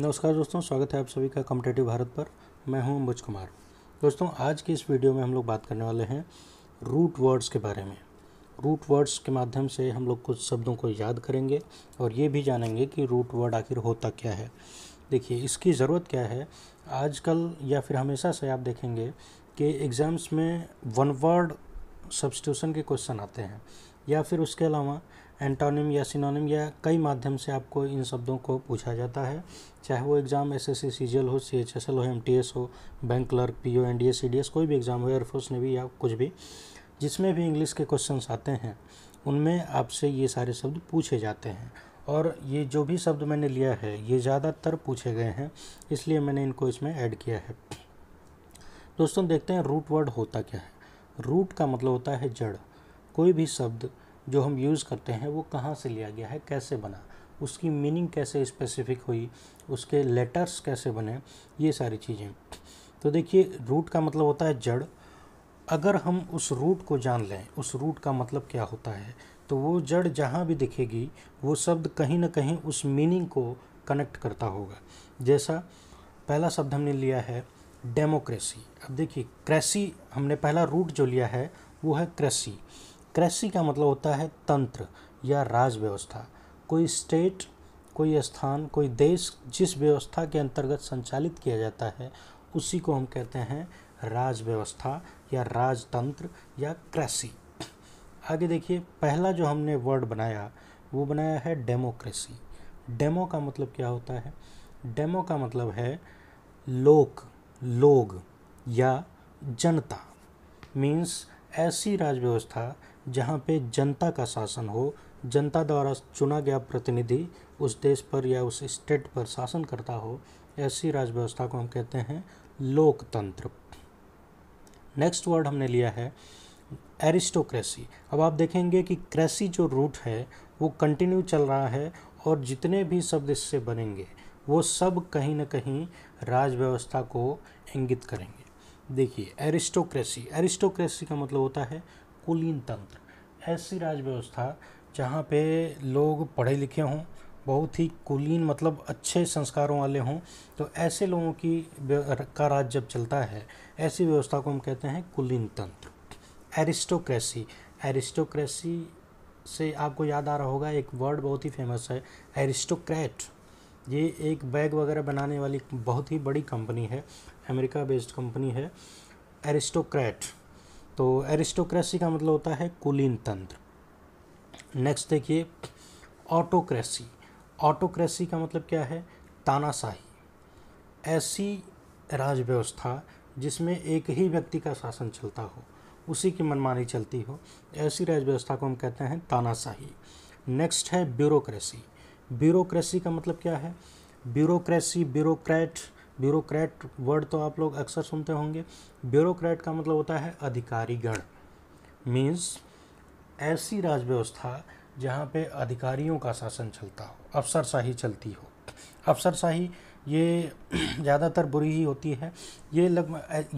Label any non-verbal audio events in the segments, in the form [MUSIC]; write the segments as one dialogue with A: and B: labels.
A: नमस्कार दोस्तों स्वागत है आप सभी का कॉम्पिटेटिव भारत पर मैं हूं अंबुज कुमार दोस्तों आज की इस वीडियो में हम लोग बात करने वाले हैं रूट वर्ड्स के बारे में रूट वर्ड्स के माध्यम से हम लोग कुछ शब्दों को याद करेंगे और ये भी जानेंगे कि रूट वर्ड आखिर होता क्या है देखिए इसकी ज़रूरत क्या है आजकल या फिर हमेशा से आप देखेंगे कि एग्ज़ाम्स में वन वर्ड सब्सटीट्यूशन के क्वेश्चन आते हैं या फिर उसके अलावा एंटोनिम या सिनोनिम या कई माध्यम से आपको इन शब्दों को पूछा जाता है चाहे वो एग्ज़ाम एस एस सी हो सी एच एस एल हो एम टी एस हो bank clerk P O N D S C D S कोई भी एग्ज़ाम हो एयरफोर्स नेवी या कुछ भी जिसमें भी इंग्लिश के क्वेश्चन आते हैं उनमें आपसे ये सारे शब्द पूछे जाते हैं और ये जो भी शब्द मैंने लिया है ये ज़्यादातर पूछे गए हैं इसलिए मैंने इनको इसमें ऐड किया है दोस्तों देखते हैं रूट वर्ड होता क्या है रूट का मतलब होता है जड़ कोई भी शब्द जो हम यूज़ करते हैं वो कहाँ से लिया गया है कैसे बना उसकी मीनिंग कैसे स्पेसिफिक हुई उसके लेटर्स कैसे बने ये सारी चीज़ें तो देखिए रूट का मतलब होता है जड़ अगर हम उस रूट को जान लें उस रूट का मतलब क्या होता है तो वो जड़ जहाँ भी दिखेगी वो शब्द कहीं ना कहीं उस मीनिंग को कनेक्ट करता होगा जैसा पहला शब्द हमने लिया है डेमोक्रेसी अब देखिए क्रेसी हमने पहला रूट जो लिया है वो है क्रेसी कृषि का मतलब होता है तंत्र या राज व्यवस्था कोई स्टेट कोई स्थान कोई देश जिस व्यवस्था के अंतर्गत संचालित किया जाता है उसी को हम कहते हैं राज व्यवस्था या राजतंत्र या कृषि आगे देखिए पहला जो हमने वर्ड बनाया वो बनाया है डेमोक्रेसी डेमो का मतलब क्या होता है डेमो का मतलब है लोक लोग या जनता मीन्स ऐसी राज व्यवस्था जहाँ पे जनता का शासन हो जनता द्वारा चुना गया प्रतिनिधि उस देश पर या उस स्टेट पर शासन करता हो ऐसी राज्य व्यवस्था को हम कहते हैं लोकतंत्र नेक्स्ट वर्ड हमने लिया है एरिस्टोक्रेसी अब आप देखेंगे कि क्रेसी जो रूट है वो कंटिन्यू चल रहा है और जितने भी शब्द इससे बनेंगे वो सब कहीं ना कहीं राज व्यवस्था को इंगित करेंगे देखिए एरिस्टोक्रेसी एरिस्टोक्रेसी का मतलब होता है कुलीन तंत्र ऐसी राज्य व्यवस्था जहाँ पे लोग पढ़े लिखे हों बहुत ही कुलीन मतलब अच्छे संस्कारों वाले हों तो ऐसे लोगों की का राज जब चलता है ऐसी व्यवस्था को हम कहते हैं कुलीन तंत्र एरिस्टोक्रेसी एरिस्टोक्रेसी से आपको याद आ रहा होगा एक वर्ड बहुत ही फेमस है एरिस्टोक्रेट ये एक बैग वगैरह बनाने वाली बहुत ही बड़ी कंपनी है अमेरिका बेस्ड कंपनी है एरिस्टोक्रेट तो एरिस्टोक्रेसी का मतलब होता है कुलीन तंत्र नेक्स्ट देखिए ऑटोक्रेसी ऑटोक्रेसी का मतलब क्या है तानाशाही ऐसी राज व्यवस्था जिसमें एक ही व्यक्ति का शासन चलता हो उसी की मनमानी चलती हो ऐसी राज व्यवस्था को हम कहते हैं तानाशाही नेक्स्ट है ब्यूरोक्रेसी ब्यूरोक्रेसी का मतलब क्या है ब्यूरोक्रेसी ब्यूरोक्रेट ब्यूरोक्रेट वर्ड तो आप लोग अक्सर सुनते होंगे ब्यूरोक्रेट का मतलब होता है गण मीन्स ऐसी राज व्यवस्था जहाँ पे अधिकारियों का शासन चलता हो अफसरशाही चलती हो अफसरशाही ये [CLEARS THROAT] ज़्यादातर बुरी ही होती है ये लग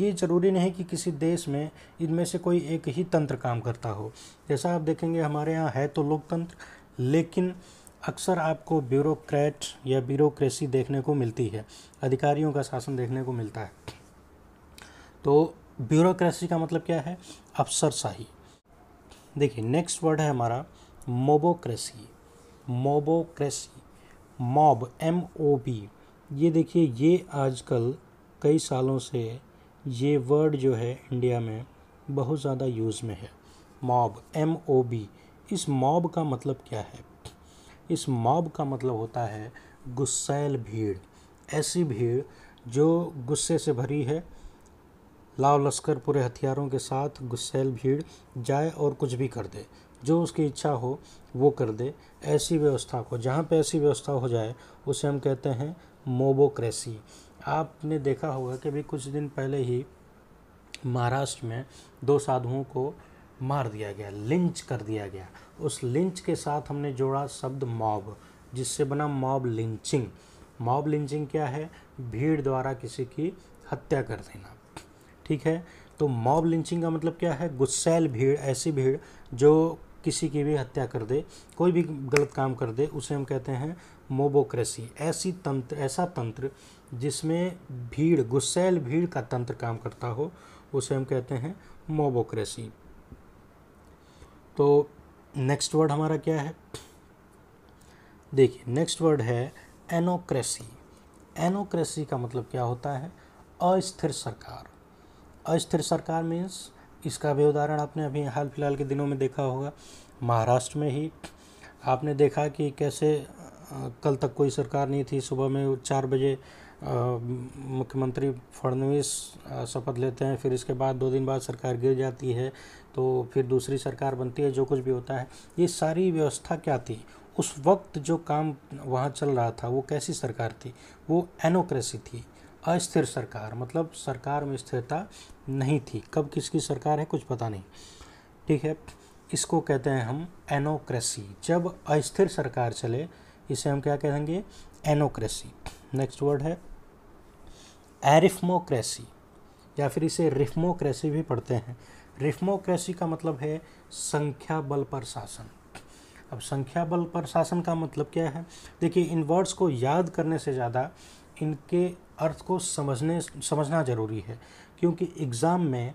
A: ये ज़रूरी नहीं कि किसी देश में इनमें से कोई एक ही तंत्र काम करता हो जैसा आप देखेंगे हमारे यहाँ है तो लोकतंत्र लेकिन अक्सर आपको ब्यूरोक्रेट या ब्यूरोक्रेसी देखने को मिलती है अधिकारियों का शासन देखने को मिलता है तो ब्यूरोक्रेसी का मतलब क्या है अफसरशाही देखिए नेक्स्ट वर्ड है हमारा mobocracy mobocracy mob M O B ये देखिए ये आजकल कई सालों से ये वर्ड जो है इंडिया में बहुत ज़्यादा यूज़ में है मॉब एम ओ बी इस मॉब का मतलब क्या है इस मॉब का मतलब होता है गुस्सैल भीड़ ऐसी भीड़ जो गुस्से से भरी है लाव लश्कर पूरे हथियारों के साथ गुस्सैल भीड़ जाए और कुछ भी कर दे जो उसकी इच्छा हो वो कर दे ऐसी व्यवस्था को जहाँ पे ऐसी व्यवस्था हो जाए उसे हम कहते हैं मोबोक्रेसी आपने देखा होगा कि अभी कुछ दिन पहले ही महाराष्ट्र में दो साधुओं को मार दिया गया लिंच कर दिया गया उस लिंच के साथ हमने जोड़ा शब्द मॉब जिससे बना मॉब लिंचिंग मॉब लिंचिंग क्या है भीड़ द्वारा किसी की हत्या कर देना ठीक है तो मॉब लिंचिंग का मतलब क्या है गुस्सैल भीड़ ऐसी भीड़ जो किसी की भी हत्या कर दे कोई भी गलत काम कर दे उसे हम कहते हैं मोबोक्रेसी ऐसी तंत्र ऐसा तंत्र जिसमें भीड़ गुस्सैल भीड़ का तंत्र काम करता हो उसे हम कहते हैं मोबोक्रेसी तो नेक्स्ट वर्ड हमारा क्या है देखिए नेक्स्ट वर्ड है एनोक्रेसी एनोक्रेसी का मतलब क्या होता है अस्थिर सरकार अस्थिर सरकार मीन्स इसका भी उदाहरण आपने अभी हाल फिलहाल के दिनों में देखा होगा महाराष्ट्र में ही आपने देखा कि कैसे कल तक कोई सरकार नहीं थी सुबह में चार बजे मुख्यमंत्री फडणवीस शपथ लेते हैं फिर इसके बाद दो दिन बाद सरकार गिर जाती है तो फिर दूसरी सरकार बनती है जो कुछ भी होता है ये सारी व्यवस्था क्या थी उस वक्त जो काम वहाँ चल रहा था वो कैसी सरकार थी वो एनोक्रेसी थी अस्थिर सरकार मतलब सरकार में स्थिरता नहीं थी कब किसकी सरकार है कुछ पता नहीं ठीक है इसको कहते हैं हम एनोक्रेसी जब अस्थिर सरकार चले इसे हम क्या कहेंगे एनोक्रेसी नेक्स्ट वर्ड है एरिफमोक्रेसी या फिर इसे रिफमोक्रेसी भी पढ़ते हैं रिफ्मोक्रेसी का मतलब है संख्या बल पर शासन अब संख्या बल पर शासन का मतलब क्या है देखिए इन वर्ड्स को याद करने से ज़्यादा इनके अर्थ को समझने समझना ज़रूरी है क्योंकि एग्ज़ाम में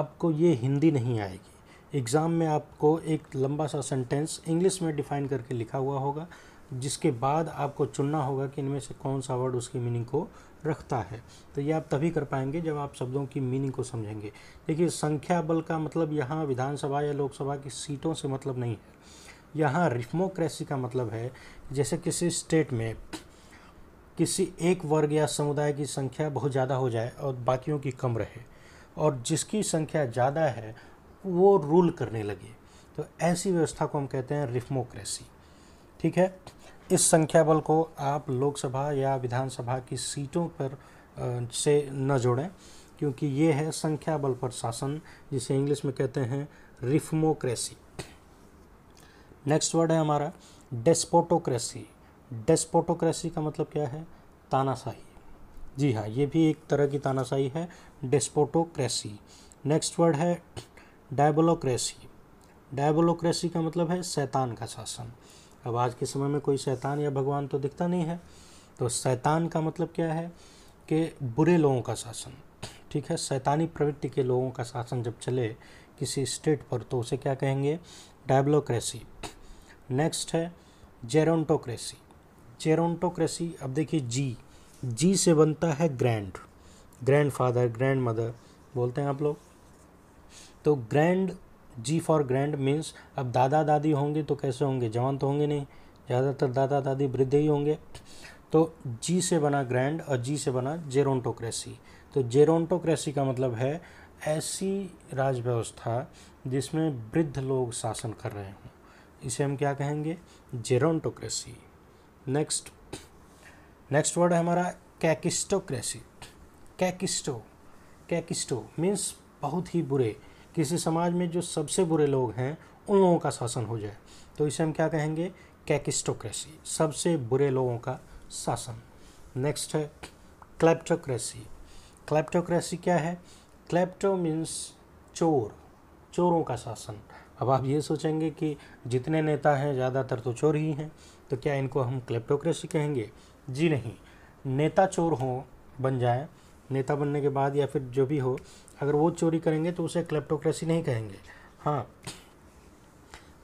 A: आपको ये हिंदी नहीं आएगी एग्ज़ाम में आपको एक लंबा सा सेंटेंस इंग्लिश में डिफ़ाइन करके लिखा हुआ होगा जिसके बाद आपको चुनना होगा कि इनमें से कौन सा वर्ड उसकी मीनिंग को रखता है तो ये आप तभी कर पाएंगे जब आप शब्दों की मीनिंग को समझेंगे देखिए संख्या बल का मतलब यहाँ विधानसभा या लोकसभा की सीटों से मतलब नहीं है यहाँ रिफ्मोक्रेसी का मतलब है जैसे किसी स्टेट में किसी एक वर्ग या समुदाय की संख्या बहुत ज़्यादा हो जाए और बाकियों की कम रहे और जिसकी संख्या ज़्यादा है वो रूल करने लगे तो ऐसी व्यवस्था को हम कहते हैं रिफमोक्रेसी ठीक है इस संख्या बल को आप लोकसभा या विधानसभा की सीटों पर से न जोड़ें क्योंकि ये है संख्या बल पर शासन जिसे इंग्लिश में कहते हैं रिफ्मोक्रेसी नेक्स्ट वर्ड है हमारा डेस्पोटोक्रेसी डेस्पोटोक्रेसी का मतलब क्या है तानाशाही जी हाँ ये भी एक तरह की तानाशाही है डेस्पोटोक्रेसी नेक्स्ट वर्ड है डायबोलोक्रेसी डायबोलोक्रेसी का मतलब है शैतान का शासन अब आज के समय में कोई शैतान या भगवान तो दिखता नहीं है तो शैतान का मतलब क्या है कि बुरे लोगों का शासन ठीक है शैतानी प्रवृत्ति के लोगों का शासन जब चले किसी स्टेट पर तो उसे क्या कहेंगे डायब्लोक्रेसी नेक्स्ट है जेरोटोक्रेसी जेरोटोक्रेसी अब देखिए जी जी से बनता है grand grandfather grandmother बोलते हैं आप लोग तो grand G for grand means अब दादा दादी होंगे तो कैसे होंगे जवान तो होंगे नहीं ज़्यादातर दादा दादी वृद्ध ही होंगे तो जी से बना ग्रैंड और जी से बना जेरोटोक्रेसी तो जेरोटोक्रेसी का मतलब है ऐसी राज व्यवस्था जिसमें वृद्ध लोग शासन कर रहे हों इसे हम क्या कहेंगे जेरोटोक्रेसी नेक्स्ट नेक्स्ट वर्ड है हमारा कैकिस्टोक्रेसी कैकिस्टो कैकिस्टो मीन्स बहुत ही बुरे किसी समाज में जो सबसे बुरे लोग हैं उन लोगों का शासन हो जाए तो इसे हम क्या कहेंगे कैकिस्टोक्रेसी सबसे बुरे लोगों का शासन नेक्स्ट है क्लेप्टोक्रेसी क्लेप्टोक्रेसी क्या है क्लेप्टो मीन्स चोर चोरों का शासन अब आप ये सोचेंगे कि जितने नेता हैं ज़्यादातर तो चोर ही हैं तो क्या इनको हम क्लेप्टोक्रेसी कहेंगे जी नहीं नेता चोर हो बन जाए नेता बनने के बाद या फिर जो भी हो अगर वो चोरी करेंगे तो उसे क्लेप्टोक्रेसी नहीं कहेंगे हाँ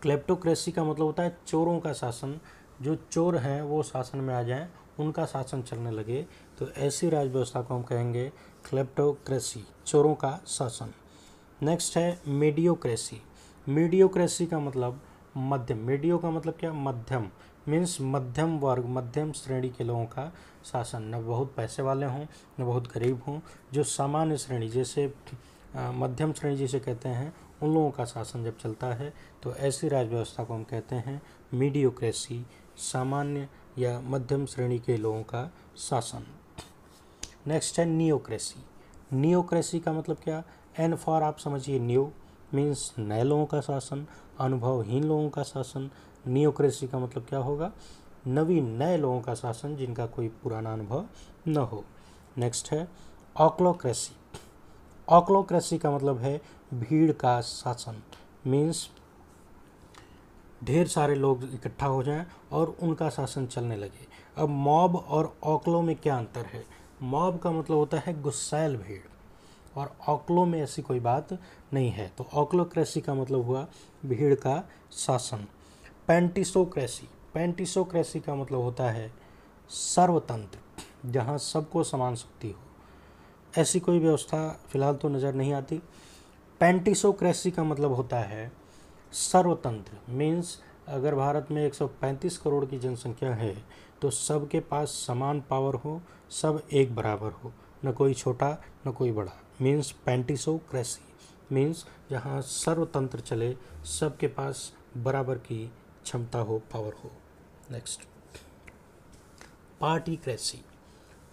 A: क्लेप्टोक्रेसी का मतलब होता है चोरों का शासन जो चोर हैं वो शासन में आ जाएं उनका शासन चलने लगे तो ऐसी राज्य व्यवस्था को हम कहेंगे क्लेप्टोक्रेसी चोरों का शासन नेक्स्ट है मीडियोक्रेसी मीडियोक्रेसी का मतलब मध्यम मीडियो का मतलब क्या मध्यम मीन्स मध्यम वर्ग मध्यम श्रेणी के लोगों का शासन न बहुत पैसे वाले हों न बहुत गरीब हों जो सामान्य श्रेणी जैसे मध्यम श्रेणी जिसे कहते हैं उन लोगों का शासन जब चलता है तो ऐसी राज्य व्यवस्था को हम कहते हैं मीडियोक्रेसी सामान्य या मध्यम श्रेणी के लोगों का शासन नेक्स्ट है नियोक्रेसी नियोक्रेसी का मतलब क्या एन फॉर आप समझिए न्यू मीन्स नए लोगों का शासन अनुभवहीन लोगों का शासन नियोक्रेसी का मतलब क्या होगा नवीन नए लोगों का शासन जिनका कोई पुराना अनुभव न हो नेक्स्ट है ऑक्लोक्रेसी ऑक्लोक्रेसी का मतलब है भीड़ का शासन मीन्स ढेर सारे लोग इकट्ठा हो जाएं और उनका शासन चलने लगे अब मॉब और ऑक्लो में क्या अंतर है मॉब का मतलब होता है गुस्सैल भीड़ और ऑक्लो में ऐसी कोई बात नहीं है तो ऑक्लोक्रेसी का मतलब हुआ भीड़ का शासन पेंटिसोक्रेसी पेंटिसोक्रेसी का मतलब होता है सर्वतंत्र जहाँ सबको समान शक्ति हो ऐसी कोई व्यवस्था फिलहाल तो नज़र नहीं आती पेंटिसोक्रेसी का मतलब होता है सर्वतंत्र मीन्स अगर भारत में 135 करोड़ की जनसंख्या है तो सबके पास समान पावर हो सब एक बराबर हो न कोई छोटा न कोई बड़ा मीन्स पेंटिसोक्रेसी मीन्स जहाँ सर्वतंत्र चले सबके पास बराबर की क्षमता हो पावर हो next partocracy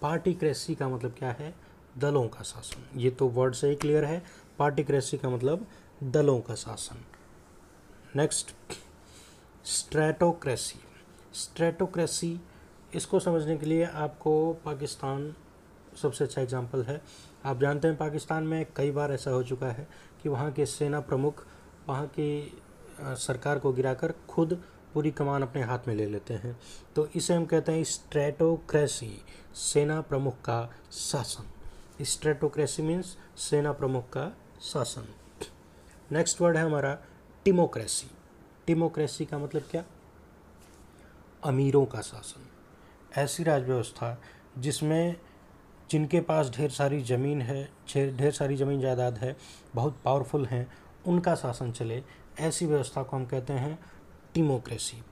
A: partocracy का मतलब क्या है दलों का शासन ये तो वर्ड से ही क्लियर है पार्टी क्रेसी का मतलब दलों का शासन नेक्स्ट स्ट्रेटोक्रेसी स्ट्रेटोक्रेसी इसको समझने के लिए आपको पाकिस्तान सबसे अच्छा एग्जाम्पल है आप जानते हैं पाकिस्तान में कई बार ऐसा हो चुका है कि वहाँ के सेना प्रमुख वहाँ की सरकार को गिराकर खुद पूरी कमान अपने हाथ में ले लेते हैं तो इसे हम कहते हैं स्ट्रेटोक्रेसी सेना प्रमुख का शासन स्ट्रेटोक्रेसी मीन्स सेना प्रमुख का शासन नेक्स्ट वर्ड है हमारा टिमोक्रेसी टिमोक्रेसी का मतलब क्या अमीरों का शासन ऐसी राजव्यवस्था व्यवस्था जिसमें जिनके पास ढेर सारी ज़मीन है ढेर सारी ज़मीन जायदाद है बहुत पावरफुल हैं उनका शासन चले ऐसी व्यवस्था को हम कहते हैं टीमोक्रेसी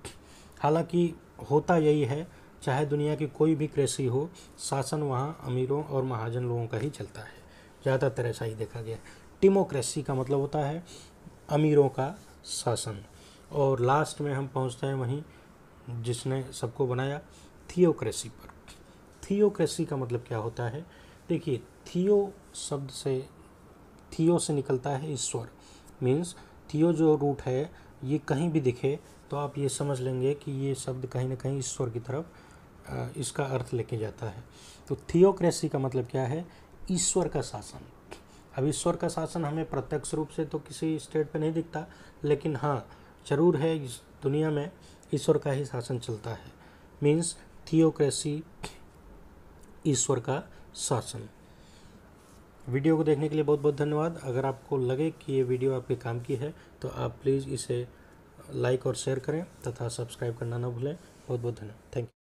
A: हालांकि होता यही है चाहे दुनिया की कोई भी क्रेसी हो शासन वहाँ अमीरों और महाजन लोगों का ही चलता है ज़्यादातर ऐसा ही देखा गया टीमोक्रेसी का मतलब होता है अमीरों का शासन और लास्ट में हम पहुँचते हैं वहीं जिसने सबको बनाया थियोक्रेसी पर थियोक्रेसी का मतलब क्या होता है देखिए थियो शब्द से थियो से निकलता है ईश्वर मीन्स थियो जो रूट है ये कहीं भी दिखे तो आप ये समझ लेंगे कि ये शब्द कहीं ना कहीं ईश्वर की तरफ इसका अर्थ लेके जाता है तो थियोक्रेसी का मतलब क्या है ईश्वर का शासन अब ईश्वर का शासन हमें प्रत्यक्ष रूप से तो किसी स्टेट पे नहीं दिखता लेकिन हाँ जरूर है इस दुनिया में ईश्वर का ही शासन चलता है मीन्स थियोक्रेसी ईश्वर का शासन वीडियो को देखने के लिए बहुत बहुत धन्यवाद अगर आपको लगे कि ये वीडियो आपके काम की है तो आप प्लीज़ इसे लाइक और शेयर करें तथा सब्सक्राइब करना ना भूलें बहुत बहुत धन्यवाद थैंक यू